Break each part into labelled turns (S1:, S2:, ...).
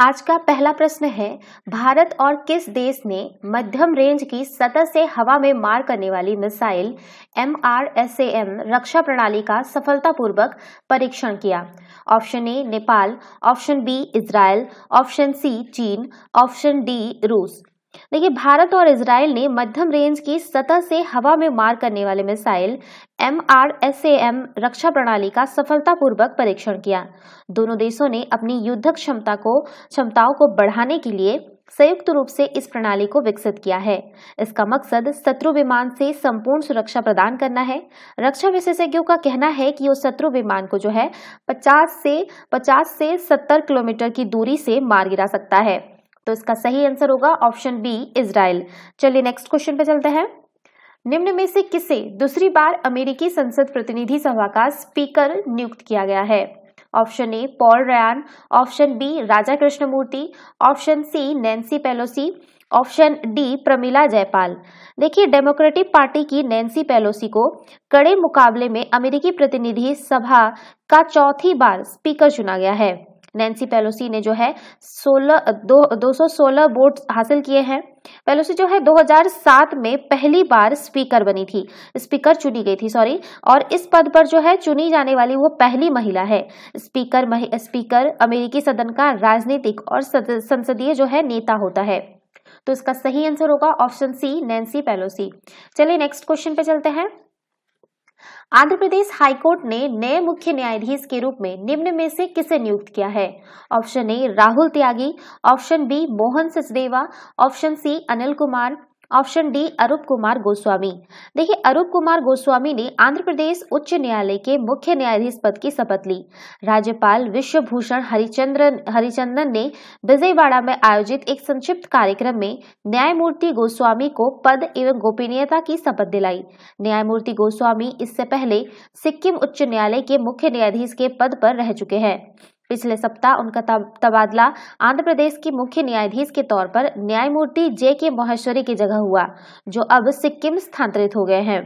S1: आज का पहला प्रश्न है भारत और किस देश ने मध्यम रेंज की सतह से हवा में मार करने वाली missile M R S M रक्षा प्रणाली का सफलतापूर्वक परीक्षण किया option A Nepal option B Israel option C चीन ऑप्शन डी रूस देखिए भारत और इसराइल ने मध्यम रेंज की सतह से हवा में मार करने वाले missile M R S A M रक्षा प्रणाली का सफलतापूर्वक परीक्षण किया दोनों देशों ने अपनी युद्धक क्षमता को क्षमताओं को बढ़ाने के लिए संयुक्त रूप से इस प्रणाली को विकसित किया है इसका मकसद शत्रु विमान से संपूर्ण सुरक्षा प्रदान करना है रक्षा विशेषज्ञों का कहना है कि वो शत्रु विमान को जो है 50 से 50 से 70 किलोमीटर की दूरी से मार गिरा सकता है तो इसका सही आंसर होगा ऑप्शन बी इसराइल चलिए नेक्स्ट क्वेश्चन पे चलते हैं निम्न में से किसे दूसरी बार अमेरिकी संसद प्रतिनिधि सभा का स्पीकर नियुक्त किया गया है option A Paul Ryan option B Raja Krishnamoorthi option C Nancy Pelosi option D Pramila Jayapal देखिए डेमोक्रेटिक पार्टी की नैन्सी पेलोसी को कड़े मुकाबले में अमेरिकी प्रतिनिधि सभा का चौथी बार स्पीकर चुना गया है नैन्सी पेलोसी ने जो है सोलह दो दो वोट हासिल किए हैं पेलोसी जो है 2007 में पहली बार स्पीकर बनी थी स्पीकर चुनी गई थी सॉरी और इस पद पर जो है चुनी जाने वाली वो पहली महिला है स्पीकर मह, स्पीकर अमेरिकी सदन का राजनीतिक और संसदीय जो है नेता होता है तो इसका सही आंसर होगा ऑप्शन सी नैन्सी पेलोसी चलिए नेक्स्ट क्वेश्चन पे चलते हैं आंध्र प्रदेश हाईकोर्ट ने नए मुख्य न्यायाधीश के रूप में निम्न में से किसे नियुक्त किया है option A Rahul Tyagi option B Mohan Sachdeva option C Anil Kumar option D Arup Kumar Goswami देखिए अरूप कुमार गोस्वामी ने आंध्र प्रदेश उच्च न्यायालय के मुख्य न्यायाधीश पद की शपथ ली राज्यपाल विश्वभूषण हरिचंद्रन हरिचंदन ने विजयवाड़ा में आयोजित एक संक्षिप्त कार्यक्रम में न्यायमूर्ति गोस्वामी को पद एवं गोपनीयता की शपथ दिलाई न्यायमूर्ति गोस्वामी इससे पहले सिक्किम उच्च न्यायालय के मुख्य न्यायाधीश के पद पर रह चुके हैं पिछले सप्ताह उनका तबादला आंध्र प्रदेश की मुख्य न्यायाधीश के तौर पर न्यायमूर्ति जे के महेश्वरी की जगह हुआ जो अब सिक्किम स्थानांतरित हो गए हैं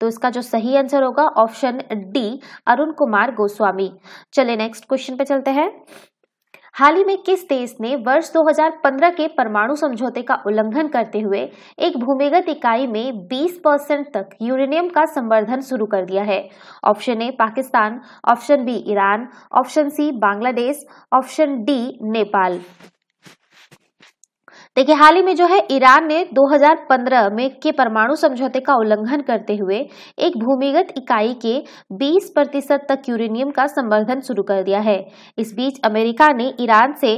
S1: तो इसका जो सही आंसर होगा ऑप्शन डी अरुण कुमार गोस्वामी चले नेक्स्ट क्वेश्चन पे चलते हैं हाल ही में किस देश ने वर्ष 2015 के परमाणु समझौते का उल्लंघन करते हुए एक भूमिगत इकाई में 20 परसेंट तक यूरेनियम का संवर्धन शुरू कर दिया है option A Pakistan option B Iran option C Bangladesh option D Nepal देखिए हाल ही में जो है ईरान ने 2015 में के परमाणु समझौते का उल्लंघन करते हुए एक भूमिगत इकाई के 20 प्रतिशत तक यूरेनियम का संवर्धन शुरू कर दिया है इस बीच अमेरिका ने ईरान से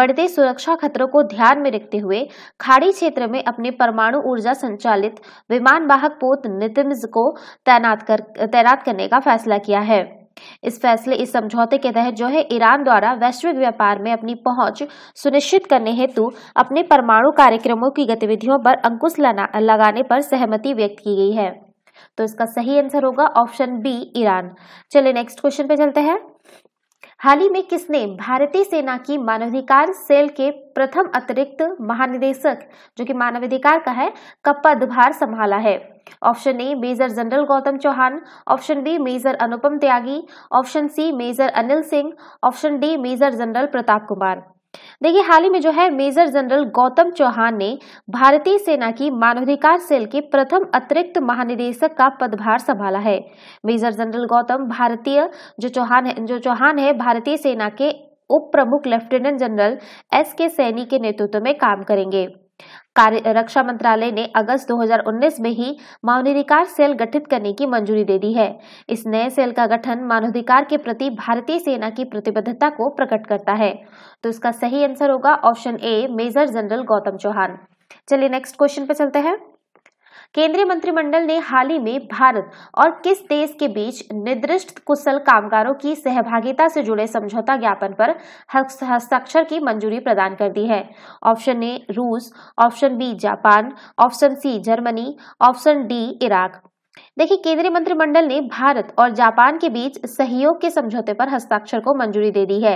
S1: बढ़ते सुरक्षा खतरों को ध्यान में रखते हुए खाड़ी क्षेत्र में अपने परमाणु ऊर्जा संचालित विमान वाहक पोत नितिम्स को तैनात कर तैनात करने का फैसला किया है इस फैसले इस समझौते के तहत जो है ईरान द्वारा वैश्विक व्यापार में अपनी पहुंच सुनिश्चित करने हेतु अपने परमाणु कार्यक्रमों की गतिविधियों पर अंकुश लगाने पर सहमति व्यक्त की गई है तो इसका सही आंसर होगा ऑप्शन बी ईरान चलिए नेक्स्ट क्वेश्चन पे चलते हैं हाल ही में किसने भारतीय सेना की मानवाधिकार सेल के प्रथम अतिरिक्त महानिदेशक जो कि मानवाधिकार का है का पदभार संभाला है option A major general Gautam Chauhan option B major Anupam Tyagi option C major Anil Singh option D major general Pratap Kumar देखिए हाल ही में जो है मेजर जनरल गौतम चौहान ने भारतीय सेना की मानवाधिकार सेल के प्रथम अतिरिक्त महानिदेशक का पदभार संभाला है मेजर जनरल गौतम भारतीय जो चौहान है जो चौहान है भारतीय सेना के उप प्रमुख लेफ्टिनेंट जनरल एस के सैनी के नेतृत्व में काम करेंगे कार्य रक्षा मंत्रालय ने अगस्त 2019 में ही मानवाधिकार सेल गठित करने की मंजूरी दे दी है इस नए सेल का गठन मानवाधिकार के प्रति भारतीय सेना की प्रतिबद्धता को प्रकट करता है तो इसका सही आंसर होगा option A major general Gautam Chauhan चलिए नेक्स्ट क्वेश्चन पे चलते हैं केंद्रीय मंत्रिमंडल ने हाल ही में भारत और किस देश के बीच निर्दिष्ट कुशल कामगारों की सहभागिता से जुड़े समझौता ज्ञापन पर हस्ताक्षर की मंजूरी प्रदान कर दी है ऑप्शन ए रूस option B Japan option C Germany option D Iraq देखिए केंद्रीय मंत्रिमंडल ने भारत और जापान के बीच सहयोग के समझौते पर हस्ताक्षर को मंजूरी दे दी है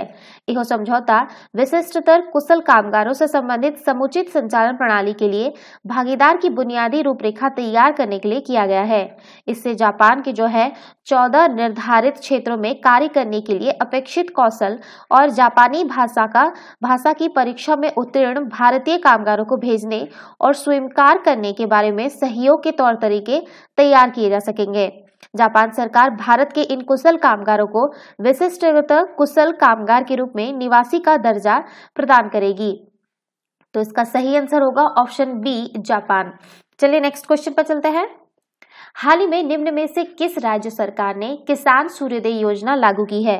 S1: यह समझौता विशिष्टतर कुशल कामगारों से संबंधित समुचित संचालन प्रणाली के लिए भागीदार की बुनियादी रूपरेखा तैयार करने के लिए किया गया है इससे जापान के जो है चौदह निर्धारित क्षेत्रों में कार्य करने के लिए अपेक्षित कौशल और जापानी भाषा का भाषा की परीक्षा में उत्तीर्ण भारतीय कामगारों को भेजने और स्वीकार करने के बारे में सहयोग के तौर तरीके तैयार किए जा सकेंगे जापान सरकार भारत के इन कुशल कामगारों को विशिष्ट कुशल कामगार के रूप में निवासी का दर्जा प्रदान करेगी तो इसका सही आंसर होगा ऑप्शन बी जापान चलिए नेक्स्ट क्वेश्चन पर चलते हैं हाल ही में निम्न में से किस राज्य सरकार ने किसान सूर्योदय योजना लागू की है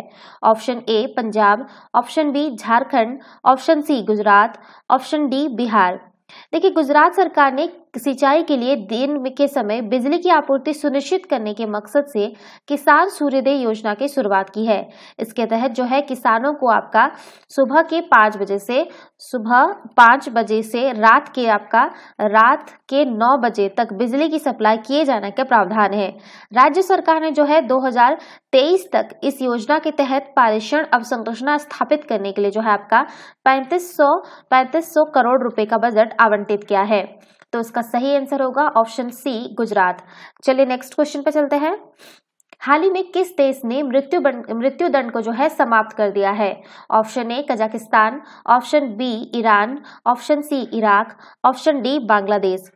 S1: option A Punjab option B Jharkhand option C Gujarat option D Bihar देखिए गुजरात सरकार ने सिंचाई के लिए दिन के समय बिजली की आपूर्ति सुनिश्चित करने के मकसद से किसान सूर्योदय योजना की शुरुआत की है इसके तहत जो है किसानों को आपका सुबह के पाँच बजे से सुबह पाँच बजे से रात के आपका रात के नौ बजे तक बिजली की सप्लाई किए जाने का प्रावधान है राज्य सरकार ने जो है दो तेईस तक इस योजना के तहत पारेषण अवसंरचना स्थापित करने के लिए जो है आपका पैंतीस सौ पैंतीस सौ करोड़ रुपए का बजट आवंटित किया है तो इसका सही आंसर होगा ऑप्शन सी गुजरात चलिए नेक्स्ट क्वेश्चन पे चलते हैं हाल ही में किस देश ने मृत्यु मृत्यु दंड को जो है समाप्त कर दिया है option A Kazakhstan option B Iran option C Iraq option D Bangladesh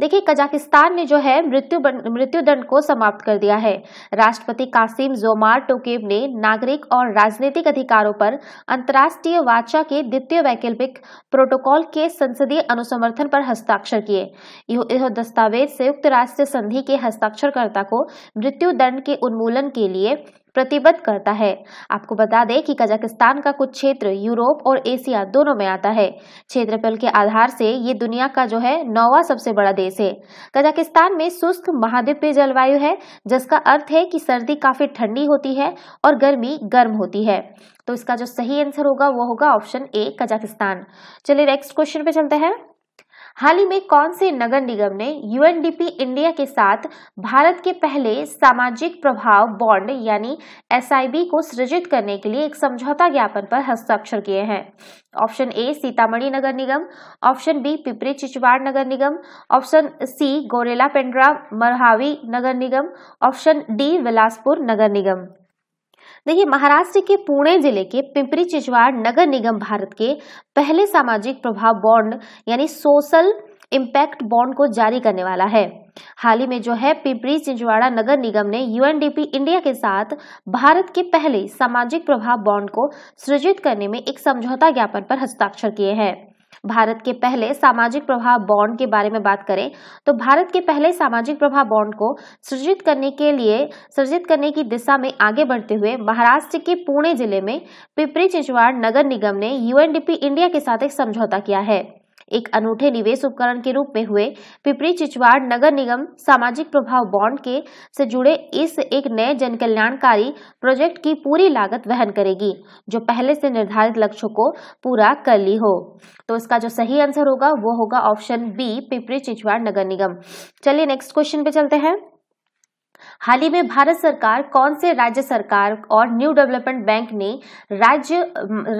S1: देखिए कजाकिस्तान ने जो है मृत्यु मृत्यु दंड को समाप्त कर दिया है राष्ट्रपति कासिम जोमार टोकेव ने नागरिक और राजनीतिक अधिकारों पर अंतर्राष्ट्रीय वाचा के द्वितीय वैकल्पिक प्रोटोकॉल के संसदीय अनुसमर्थन पर हस्ताक्षर किए यह दस्तावेज संयुक्त राष्ट्र संधि के हस्ताक्षरकर्ता को मृत्यु दंड के उन्मूलन के लिए प्रतिबद्ध करता है आपको बता दें कि कजाकिस्तान का कुछ क्षेत्र यूरोप और एशिया दोनों में आता है क्षेत्रफल के आधार से ये दुनिया का जो है नौवा सबसे बड़ा देश है कजाकिस्तान में शुष्क महाद्वीपीय जलवायु है जिसका अर्थ है कि सर्दी काफ़ी ठंडी होती है और गर्मी गर्म होती है तो इसका जो सही आंसर होगा वो होगा ऑप्शन ए कजाकिस्तान चलिए नेक्स्ट क्वेश्चन पे चलते हैं हाल ही में कौन से नगर निगम ने यूएनडीपी इंडिया के साथ भारत के पहले सामाजिक प्रभाव बॉन्ड यानी एसआईबी को सृजित करने के लिए एक समझौता ज्ञापन पर हस्ताक्षर किए हैं ऑप्शन ए सीतामढ़ी नगर निगम ऑप्शन बी पिपरी चिचवाड़ नगर निगम ऑप्शन सी गोरेला पेंड्रा मरहावी नगर निगम ऑप्शन डी बिलासपुर नगर निगम देखिए महाराष्ट्र के पुणे जिले के पिंपरी चिचवाड़ नगर निगम भारत के पहले सामाजिक प्रभाव बॉन्ड यानी सोशल इम्पैक्ट बॉन्ड को जारी करने वाला है हाल ही में जो है पिपरी चिंजवाड़ा नगर निगम ने यूएनडीपी इंडिया के साथ भारत के पहले सामाजिक प्रभाव बॉन्ड को सृजित करने में एक समझौता ज्ञापन पर हस्ताक्षर किए हैं भारत के पहले सामाजिक प्रभाव बॉन्ड के बारे में बात करें तो भारत के पहले सामाजिक प्रभाव बॉन्ड को सृजित करने के लिए सृजित करने की दिशा में आगे बढ़ते हुए महाराष्ट्र के पुणे जिले में पिपरी चिंचवाड़ नगर निगम ने यूएनडीपी इंडिया के साथ एक समझौता किया है एक अनूठे निवेश उपकरण के रूप में हुए पिपरी चिचवाड़ नगर निगम सामाजिक प्रभाव बॉन्ड के से जुड़े इस एक नए जनकल्याणकारी प्रोजेक्ट की पूरी लागत वहन करेगी जो पहले से निर्धारित लक्ष्यों को पूरा कर ली हो तो इसका जो सही आंसर होगा वो होगा ऑप्शन बी पिपरी चिचवाड़ नगर निगम चलिए नेक्स्ट क्वेश्चन पे चलते हैं हाल ही में भारत सरकार कौन से राज्य सरकार और न्यू डेवलपमेंट बैंक ने राज्य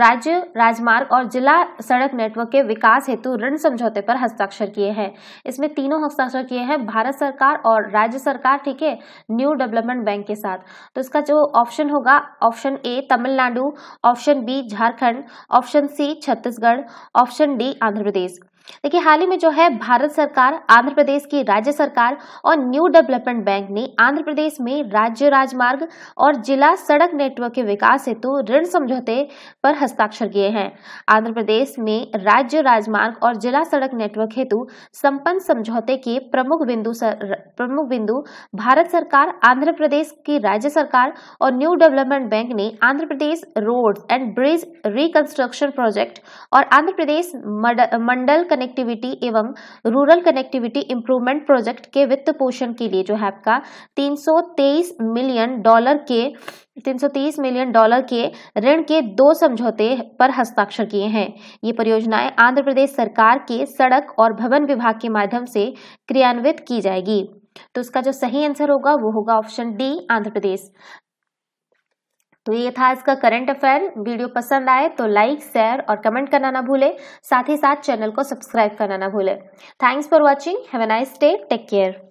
S1: राज्य राजमार्ग और जिला सड़क नेटवर्क के विकास हेतु ऋण समझौते पर हस्ताक्षर किए हैं इसमें तीनों हस्ताक्षर किए हैं भारत सरकार और राज्य सरकार ठीक है न्यू डेवलपमेंट बैंक के साथ तो इसका जो ऑप्शन होगा option A Tamil Nadu option B Jharkhand option C Chhattisgarh option D Andhra Pradesh देखिए हाल ही में जो है भारत सरकार आंध्र प्रदेश की राज्य सरकार और न्यू डेवलपमेंट बैंक ने आंध्र प्रदेश में राज्य राजमार्ग और जिला सड़क नेटवर्क के विकास हेतु ऋण समझौते पर हस्ताक्षर किए हैं आंध्र प्रदेश में राज्य राजमार्ग और जिला सड़क नेटवर्क हेतु संपन्न समझौते के प्रमुख बिंदु प्रमुख बिंदु भारत सरकार आंध्र प्रदेश की राज्य सरकार और न्यू डेवलपमेंट बैंक ने Andhra Pradesh road and bridge reconstruction project और आंध्र प्रदेश मंडल कनेक्टिविटी एवं रूरल कनेक्टिविटी इम्प्रूवमेंट प्रोजेक्ट के वित्त पोषण के लिए जो है आपका 323 मिलियन डॉलर के 330 मिलियन डॉलर के ऋण के दो समझौते पर हस्ताक्षर किए हैं ये परियोजनाएं आंध्र प्रदेश सरकार के सड़क और भवन विभाग के माध्यम से क्रियान्वित की जाएगी तो इसका जो सही आंसर होगा वो होगा ऑप्शन डी आंध्र प्रदेश तो ये था इसका करंट अफेयर वीडियो पसंद आए तो लाइक शेयर और कमेंट करना ना भूले साथ ही साथ चैनल को सब्सक्राइब करना ना भूले thanks for watching have a nice day take care